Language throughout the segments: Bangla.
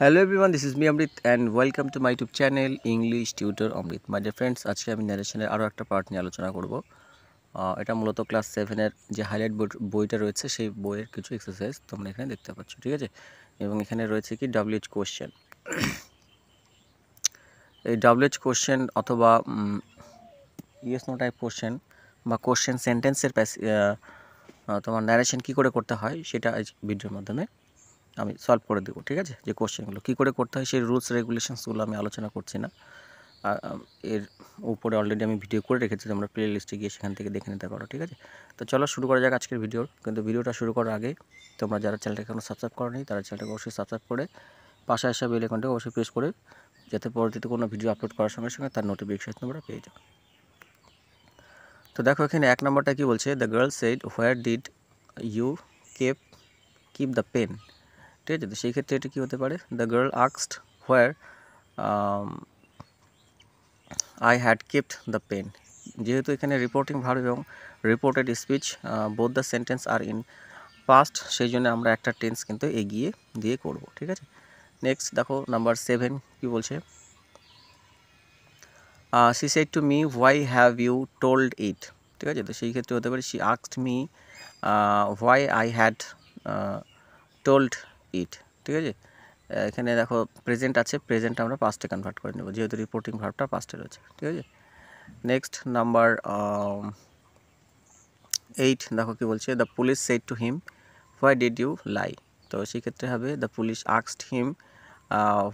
hello everyone this is me Amrit and welcome to my YouTube channel English tutor Amrit my dear friends আজকে আমি ন্যারেশনের আরও একটা পার্ট নিয়ে আলোচনা করব এটা মূলত ক্লাস সেভেনের যে হাইলাইট বইটা রয়েছে সেই বইয়ের কিছু এক্সারসাইজ তোমরা এখানে দেখতে পাচ্ছ ঠিক আছে এবং এখানে রয়েছে কি ডাব্লিউএচ কোশ্চেন এই ডাব্লিউএচ কোশ্চেন অথবা ইয়েস নো টাইপ কোশ্চেন বা কোশ্চেন সেন্টেন্সের তোমার ন্যারেশন কী করে করতে হয় সেটা ভিডিওর মাধ্যমে আমি সলভ করে দেবো ঠিক আছে যে কোশ্চেনগুলো কী করে করতে হয় সেই রুলস রেগুলেশনসগুলো আমি আলোচনা করছি না এর উপরে অলরেডি আমি ভিডিও করে রেখেছি তোমরা প্লে লিস্টে গিয়ে সেখান থেকে দেখে নিতে পারো ঠিক আছে তো চলো শুরু করা যাক আজকের ভিডিওর কিন্তু ভিডিওটা শুরু করার আগে তোমরা যারা চ্যানেলটা এখনও সাবস্ক্রাইব করো নি তারা চ্যানেলটাকে অবশ্যই সাবস্ক্রাইব করে পাশে আসা বেল আইকনটা অবশ্যই প্রেস করে যাতে পরবর্তীতে কোনো ভিডিও আপলোড করার সঙ্গে সঙ্গে তার নোটিফিকেশন তোমরা পেয়ে যাও তো দেখো এখানে এক নম্বরটা কী বলছে the girls said where did you keep keep the pen ঠিক আছে সেই ক্ষেত্রে এটা কী হতে পারে দ্য গার্ল আক্সড where I had kept the pen যেহেতু এখানে রিপোর্টিং ভার এবং reported speech both the sentence are in past সেই জন্য আমরা একটা টেন্স কিন্তু এগিয়ে দিয়ে করব ঠিক আছে নেক্সট দেখো নাম্বার সেভেন কি বলছে she said to me why have you told it ঠিক আছে তো সেই ক্ষেত্রে হতে পারে সি আক্সড me why I had told it ঠিক আছে এখানে দেখো প্রেজেন্ট আছে প্রেজেন্ট আমরা পাস্টে কনভার্ট করে নেব যেহেতু রিপোর্টিং ভার্বটা পাস্টে রয়েছে ঠিক আছে নেক্সট নাম্বার এইট দেখো কি বলছে the police said to him why did you lie তো সেক্ষেত্রে হবে দ্য পুলিশ আক্সড him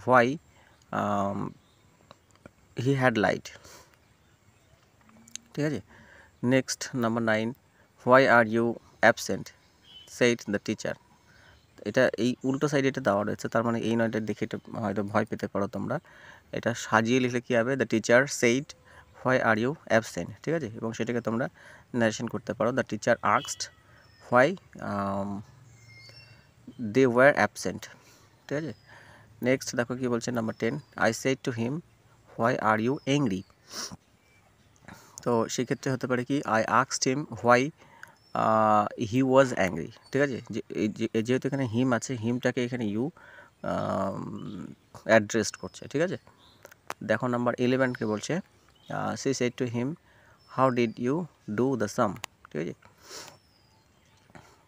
why he had lied ঠিক আছে next number nine why are you absent said the teacher এটা এই উল্টো সাইডে এটা দেওয়া রয়েছে তার মানে এই নয়টা দেখে এটা হয়তো ভয় পেতে পারো তোমরা এটা সাজিয়ে লিখলে কী হবে the teacher said why are you absent ঠিক আছে এবং সেটাকে তোমরা ন্যারেশন করতে পারো the teacher asked why they were absent ঠিক আছে নেক্সট দেখো কি বলছে number ten I said to him why are you angry তো সেক্ষেত্রে হতে পারে কি I asked him why he was angry ঠিক আছে যেহেতু এখানে হিম আছে হিমটাকে এখানে ইউ অ্যাড্রেস করছে ঠিক আছে দেখো নাম্বার ইলেভেনকে বলছে she said to him how did you do the sum ঠিক আছে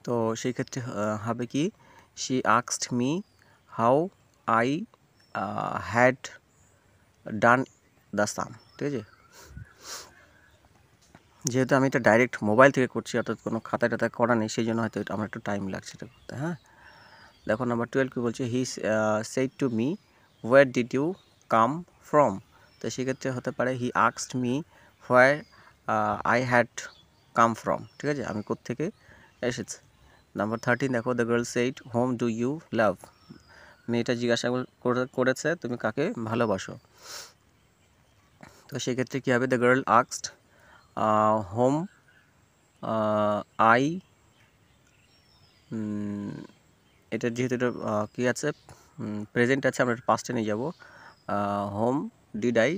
তো সেই ক্ষেত্রে হবে কি শি আক্সড me how I had done the sum ঠিক আছে যেহেতু আমি এটা ডাইরেক্ট মোবাইল থেকে করছি অর্থাৎ কোনো খাতায় টাতায় করা নেই সেই জন্য হয়তো আমার একটু টাইম লাগছে এটা করতে হ্যাঁ দেখো নাম্বার টুয়েলভ কী বলছে he said to me where did you come from তো সেক্ষেত্রে হতে পারে হি আক্সড me where I had come from ঠিক আছে আমি কোত্থেকে এসেছি নাম্বার থার্টিন দেখো the girls said whom do you love মেয়েটা জিজ্ঞাসা করেছে তুমি কাকে ভালোবাসো তো সেক্ষেত্রে কী হবে দ্য গার্ল আক্সড হোম আই এটা যেহেতু এটা কী আছে প্রেজেন্ট আছে আমরা পাস্টে নিয়ে যাব হোম ডিড আই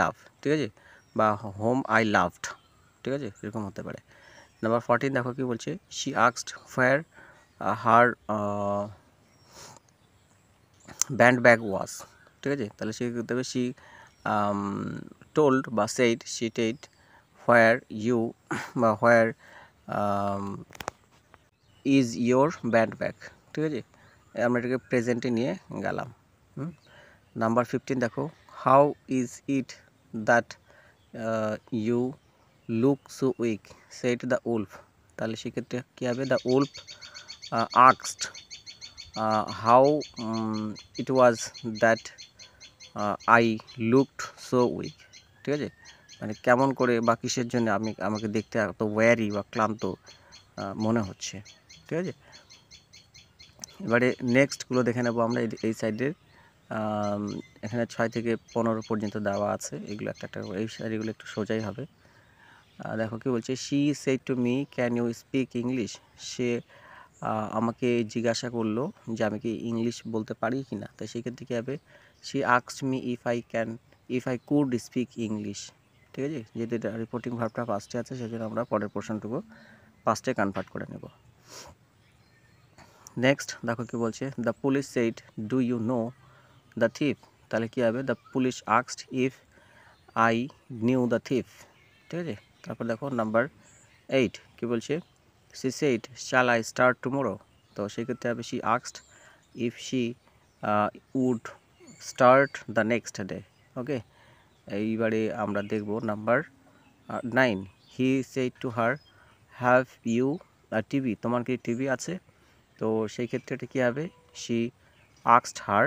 লাভ ঠিক আছে বা হোম আই লাভড ঠিক আছে এরকম হতে পারে নাম্বার ফর্টিন দেখো কি বলছে শি আক্সড where her hand bag was ঠিক আছে তাহলে সে দেবে শি টোল্ড বা সেইড সি টেড হোয়ার ইউ বা where is your hand bag ঠিক আছে আমরা এটাকে প্রেজেন্টে নিয়ে গেলাম নাম্বার ফিফটিন দেখো how is it that you look so weak said the wolf তাহলে সেক্ষেত্রে কী হবে দ্য উল্ফ আক্সড how it was that I looked so weak ঠিক আছে মানে কেমন করে বা কিসের জন্য আমি আমাকে দেখতে এত ওয়ারি বা ক্লান্ত মনে হচ্ছে ঠিক আছে এবারে নেক্সটগুলো দেখে নেবো আমরা এই সাইডের এখানে ছয় থেকে পনেরো পর্যন্ত দেওয়া আছে এগুলো একটা একটা এই শাড়িগুলো একটু সোজাই হবে দেখো কি বলছে she said to me can you speak English সে আমাকে জিজ্ঞাসা করলো যে আমি কি ইংলিশ বলতে পারি কি না তো সেক্ষেত্রে কী হবে শি আক্স me if I can if I could speak English ঠিক আছে যেহেতু এটা রিপোর্টিং ভাবটা পাঁচটি আছে সেজন্য আমরা পরের প্রশ্নটুকু পাঁচটায় কনভার্ট করে নেব নেক্সট দেখো কি বলছে the police said do you know the thief তাহলে কী হবে দ্য পুলিশ আক্সড if I knew the thief ঠিক আছে তারপর দেখো নাম্বার এইট কি বলছে সি সেইট শ্যাল আই স্টার্ট টুমোরো তো সেক্ষেত্রে হবে সি আক্সড if she would start the next day okay এইবারে আমরা দেখব number nine he said to her have you TV তোমার কি টিভি আছে তো সেই ক্ষেত্রে এটা কী হবে শি আক্সড her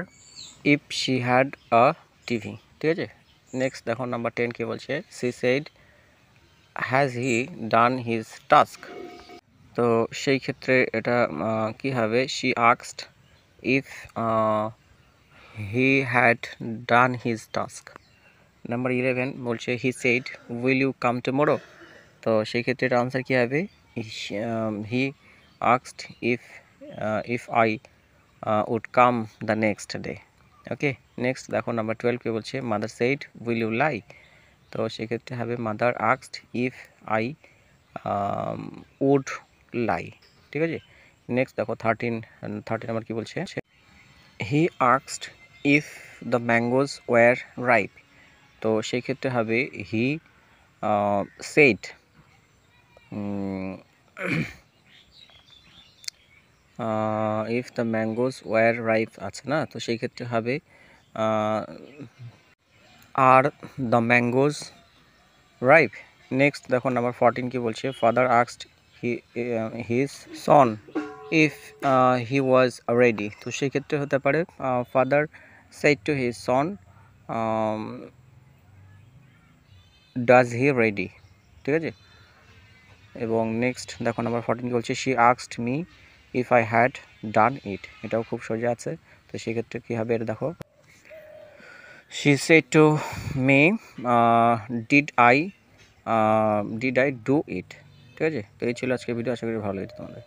if she had a TV ঠিক আছে নেক্সট দেখো নাম্বার টেন কী বলছে she said has he done his task তো সেই ক্ষেত্রে এটা কি হবে শি আক্সড if he had done his task number eleven বলছে he said will you come morrow তো সেই ক্ষেত্রে এটা আনসার কী হবে হি আক্সড if if I would come the next day okay next দেখো নাম্বার টুয়েলভকে বলছে mother said will you lie তো সেক্ষেত্রে হবে মাদার আক্সড ইফ আই উড লাই ঠিক আছে নেক্সট দেখো থার্টিন থার্টিন নাম্বার কী বলছে হি আক্সড if the mangoes were ripe তো সেক্ষেত্রে হবে he said if the mangoes were ripe আছে না তো সেই ক্ষেত্রে হবে are the mangoes ripe next দেখো নাম্বার ফরটিন কি বলছে ফাদার আক্সড him his son if he was ready তো সেক্ষেত্রে হতে পারে father said to his son does he ready ঠিক আছে এবং নেক্সট দেখুন আমার ফোরটিন কি বলছে শি আক্সড me if I had done it এটাও খুব সোজা আছে তো সেক্ষেত্রে কী হবে এটা দেখো she said to me did I did I do it ঠিক আছে তো এই ছিল আজকে ভিডিও আশা করি ভালো লেগেছে তোমাদের